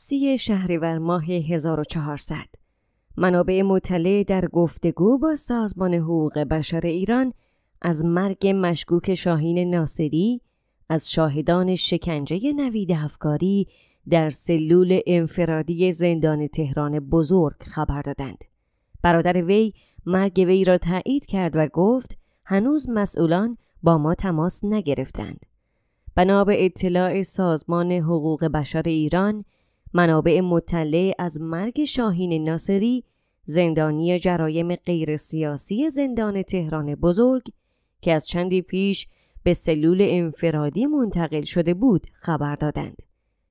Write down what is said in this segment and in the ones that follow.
سی شهریور ماه 1400 منابع مطلع در گفتگو با سازمان حقوق بشر ایران از مرگ مشکوک شاهین ناصری از شاهدان شکنجه نوید افکاری در سلول انفرادی زندان تهران بزرگ خبر دادند. برادر وی مرگ وی را تایید کرد و گفت هنوز مسئولان با ما تماس نگرفتند. بنا به اطلاع سازمان حقوق بشر ایران منابع مطلع از مرگ شاهین ناصری زندانی جرایم غیر سیاسی زندان تهران بزرگ که از چندی پیش به سلول انفرادی منتقل شده بود خبر دادند.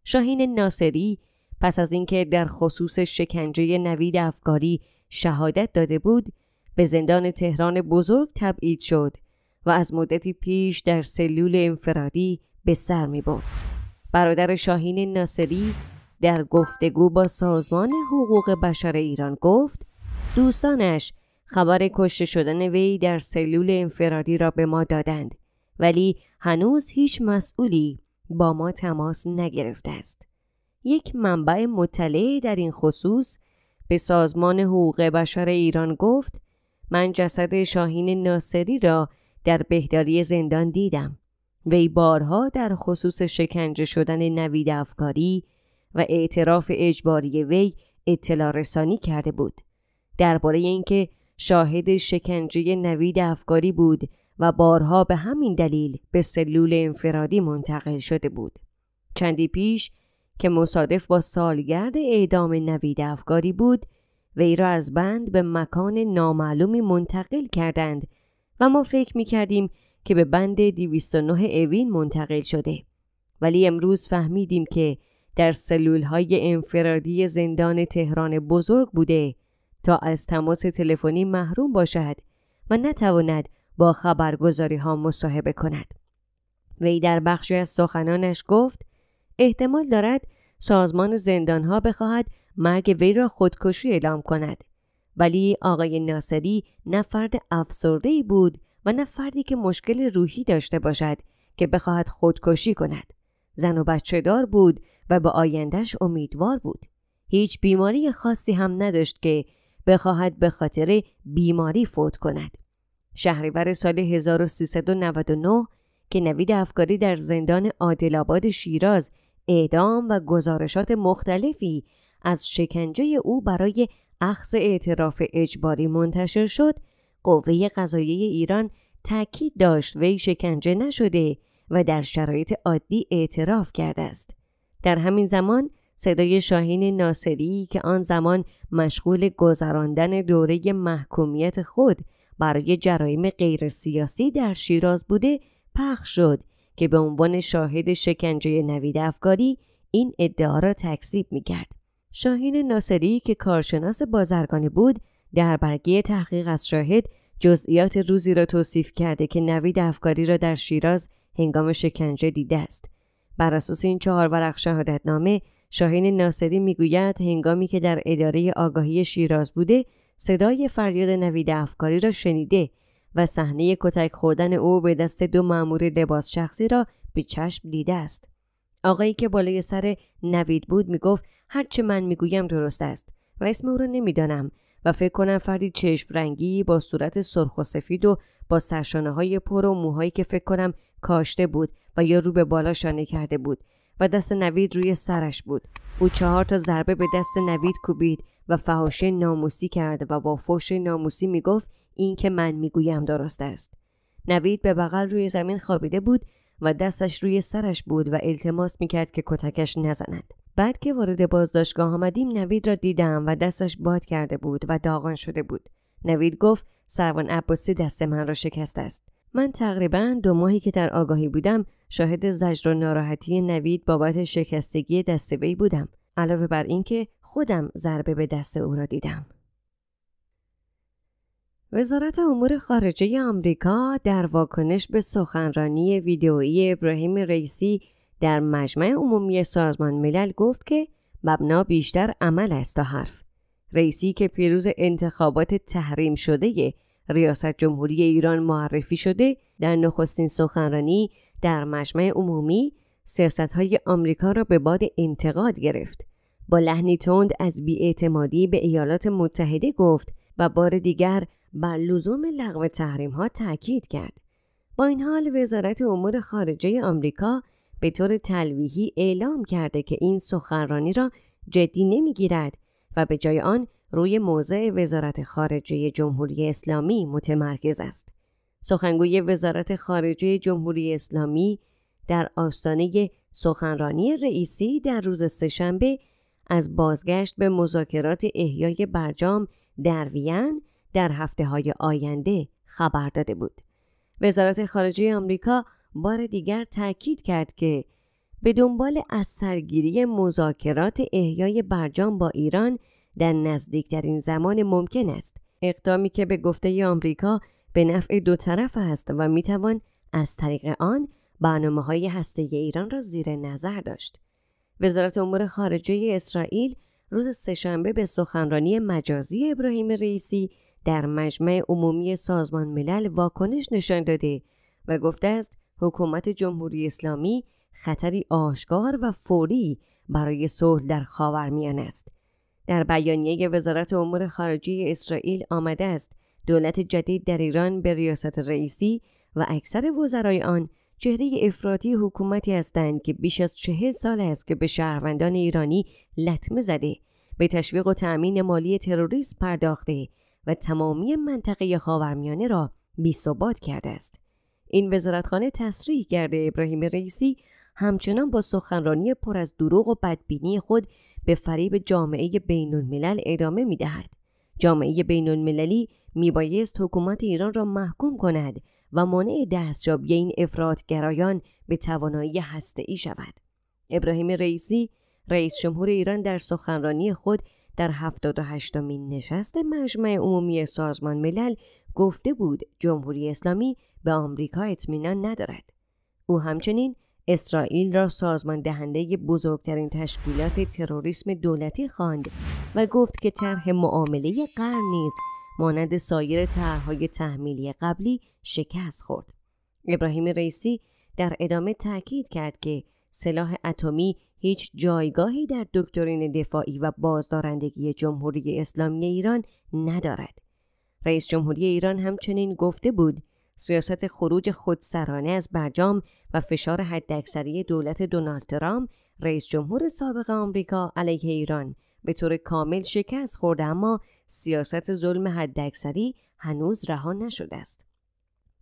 شاهین ناصری پس از اینکه در خصوص شکنجه نوید افکاری شهادت داده بود به زندان تهران بزرگ تبعید شد و از مدتی پیش در سلول انفرادی به سر می برد. برادر شاهین ناصری در گفتگو با سازمان حقوق بشر ایران گفت دوستانش خبر کشته شدن وی در سلول انفرادی را به ما دادند ولی هنوز هیچ مسئولی با ما تماس نگرفته است. یک منبع مطلع در این خصوص به سازمان حقوق بشر ایران گفت من جسد شاهین ناصری را در بهداری زندان دیدم وی بارها در خصوص شکنجه شدن نوید افکاری و اعتراف اجباری وی اطلاع رسانی کرده بود درباره اینکه شاهد شکنجه نوید افکاری بود و بارها به همین دلیل به سلول انفرادی منتقل شده بود چندی پیش که مصادف با سالگرد اعدام نوید افکاری بود وی را از بند به مکان نامعلومی منتقل کردند و ما فکر می کردیم که به بند 209 اوین منتقل شده ولی امروز فهمیدیم که در سلول های انفرادی زندان تهران بزرگ بوده تا از تماس تلفنی محروم باشد و نتواند با خبرگزاری ها مصاحبه کند. وی در بخشی از سخنانش گفت احتمال دارد سازمان زندان ها بخواهد مرگ وی را خودکشی اعلام کند ولی آقای ناصری نه فرد بود و نه فردی که مشکل روحی داشته باشد که بخواهد خودکشی کند زن و بچه دار بود و به آیندهش امیدوار بود. هیچ بیماری خاصی هم نداشت که بخواهد به خاطر بیماری فوت کند. شهریور سال 1399 که نوید افکاری در زندان آدلاباد شیراز اعدام و گزارشات مختلفی از شکنجه او برای اخذ اعتراف اجباری منتشر شد، قوه قضایی ایران تاکید داشت وی شکنجه نشده و در شرایط عادی اعتراف کرده است. در همین زمان صدای شاهین ناصری که آن زمان مشغول گذراندن دوره محکومیت خود برای جرایم غیر سیاسی در شیراز بوده پخش شد که به عنوان شاهد شکنجه نوید افکاری این ادعا را تکذیب می کرد. شاهین ناصری که کارشناس بازرگانی بود در برگه تحقیق از شاهد جزئیات روزی را توصیف کرده که نوید افکاری را در شیراز هنگام شکنجه دیده است بر اساس این چهار ورق شهادتنامه شاهین ناصری میگوید هنگامی که در اداره آگاهی شیراز بوده صدای فریاد نوید افکاری را شنیده و صحنه کتک خوردن او به دست دو مامور لباس شخصی را به چشم دیده است آقایی که بالای سر نوید بود میگفت هرچه من میگویم درست است و اسم او را نمیدانم و فکر کنم فردی چشم رنگی با صورت سرخ و سفید و با سرشانه های پر و موهایی که فکر کنم کاشته بود و یا رو به بالا شانه کرده بود و دست نوید روی سرش بود او چهار تا ضربه به دست نوید کوبید و فهاشه ناموسی کرد و با فوش ناموسی میگفت این که من میگویم درست است نوید به بغل روی زمین خوابیده بود و دستش روی سرش بود و التماس میکرد که کتکش نزند بعد که وارد بازداشتگاه آمدیم نوید را دیدم و دستش باد کرده بود و داغان شده بود نوید گفت سروان عباسی دست من را شکست است من تقریبا دو ماهی که در آگاهی بودم شاهد زجر و ناراحتی نوید بابت شکستگی دست وی بودم علاوه بر اینکه خودم ضربه به دست او را دیدم وزارت امور خارجه آمریکا در واکنش به سخنرانی ویدئویی ابراهیم رئیسی در مجمع عمومی سازمان ملل گفت که مبنا بیشتر عمل است تا حرف رئیسی که پیروز انتخابات تحریم شده ریاست جمهوری ایران معرفی شده در نخستین سخنرانی در مجمع عمومی سیاست های آمریکا را به باد انتقاد گرفت با لحنی تند از بیاعتمادی به ایالات متحده گفت و بار دیگر بر لزوم لغو تحریم ها تاکید کرد با این حال وزارت امور خارجه آمریکا به طور تلویحی اعلام کرده که این سخنرانی را جدی نمیگیرد و به جای آن روی موضع وزارت خارجه جمهوری اسلامی متمرکز است. سخنگوی وزارت خارجه جمهوری اسلامی در آستانه سخنرانی رئیسی در روز سهشنبه از بازگشت به مذاکرات احیای برجام در وین در هفته های آینده خبر داده بود. وزارت خارجه آمریکا بار دیگر تاکید کرد که به دنبال از سرگیری مذاکرات احیای برجام با ایران در نزدیکترین زمان ممکن است اقدامی که به گفته آمریکا به نفع دو طرف است و میتوان از طریق آن برنامه های هسته ایران را زیر نظر داشت. وزارت امور خارجه اسرائیل روز سهشنبه به سخنرانی مجازی ابراهیم رئیسی در مجمع عمومی سازمان ملل واکنش نشان داده و گفته است حکومت جمهوری اسلامی خطری آشکار و فوری برای صلح در خاورمیانه است در بیانیه وزارت امور خارجه اسرائیل آمده است دولت جدید در ایران به ریاست رئیسی و اکثر وزرای آن چهره افراطی حکومتی هستند که بیش از چهل سال است که به شهروندان ایرانی لطمه زده به تشویق و تأمین مالی تروریست پرداخته و تمامی منطقه خاورمیانه را بیثبات کرده است این وزارتخانه تصریح کرده ابراهیم رئیسی همچنان با سخنرانی پر از دروغ و بدبینی خود به فریب جامعه بین الملل ادامه می دهد. جامعه بین المللی می بایست حکومت ایران را محکوم کند و مانع دستیابی این گرایان به توانایی ای شود. ابراهیم رئیسی رئیس جمهور ایران در سخنرانی خود در 78 مین نشست مجمع عمومی سازمان ملل گفته بود جمهوری اسلامی به آمریکا اطمینان ندارد او همچنین اسرائیل را سازمان دهنده بزرگترین تشکیلات تروریسم دولتی خواند و گفت که طرح معامله قرن نیز مانند سایر طرحهای تحمیلی قبلی شکست خورد ابراهیم رئیسی در ادامه تاکید کرد که سلاح اتمی هیچ جایگاهی در دکترین دفاعی و بازدارندگی جمهوری اسلامی ایران ندارد رئیس جمهوری ایران همچنین گفته بود سیاست خروج خودسرانه از برجام و فشار حداکثری دولت دونالد ترامپ رئیس جمهور سابق آمریکا علیه ایران به طور کامل شکست خورده اما سیاست ظلم حداکثری هنوز رها نشده است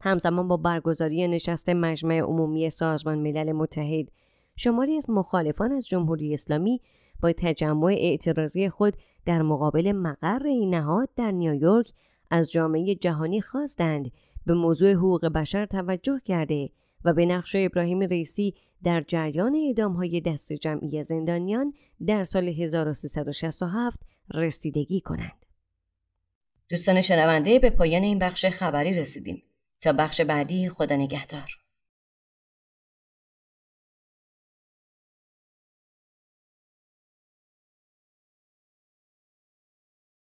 همزمان با برگزاری نشست مجمع عمومی سازمان ملل متحد شماری از مخالفان از جمهوری اسلامی با تجمع اعتراضی خود در مقابل مقر این نهاد در نیویورک از جامعه جهانی خواستند به موضوع حقوق بشر توجه کرده و به نقش ابراهیم رئیسی در جریان های دست جمعی زندانیان در سال 1367 رسیدگی کنند. دوستان شنونده به پایان این بخش خبری رسیدیم. تا بخش بعدی خدا نگهدار.